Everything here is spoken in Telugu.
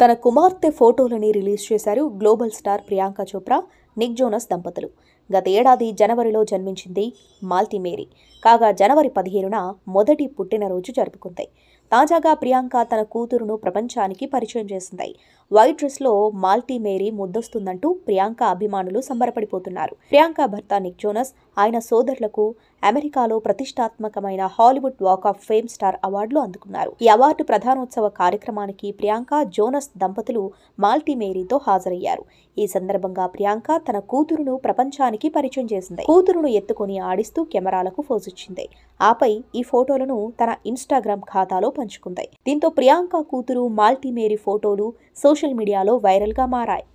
తన కుమార్తె ఫోటోలని రిలీజ్ చేశారు global star Priyanka Chopra Nick Jonas దంపతులు గత ఏడాది జనవరిలో జన్మించింది మాల్తీ మేరీ కాగా జనవరి పదిహేనున మొదటి పుట్టినరోజు జరుపుకుంది తాజాగా ప్రియాంక తన కూతురును ప్రపంచానికి పరిచయం చేసింది వైట్ డ్రెస్లో మాల్టీ మేరీ ముద్దొస్తుందంటూ ప్రియాంక అభిమానులు సంబరపడిపోతున్నారు ప్రియాంక భర్త నిక్ జోనస్ ఆయన సోదరులకు అమెరికాలో ప్రతిష్టాత్మకమైన Hollywood walk of fame star అవార్డులు అందుకున్నారు ఈ అవార్డు ప్రధానోత్సవ కార్యక్రమానికి ప్రియాంక జోనస్ దంపతులు మాల్టీ మేరీతో హాజరయ్యారు ఈ సందర్భంగా ప్రియాంక తన కూతురును ప్రపంచానికి పరిచయం చేసింది కూతురును ఎత్తుకొని ఆడిస్తూ కెమెరాలకు ఫోజిచ్చింది ఆపై ఈ ఫోటోలను తన ఇన్స్టాగ్రామ్ ఖాతాలో పంచుకుంది దీంతో ప్రియాంక కూతురు మాల్టీమేరీ ఫోటోలు సోషల్ మీడియాలో వైరల్గా మారాయి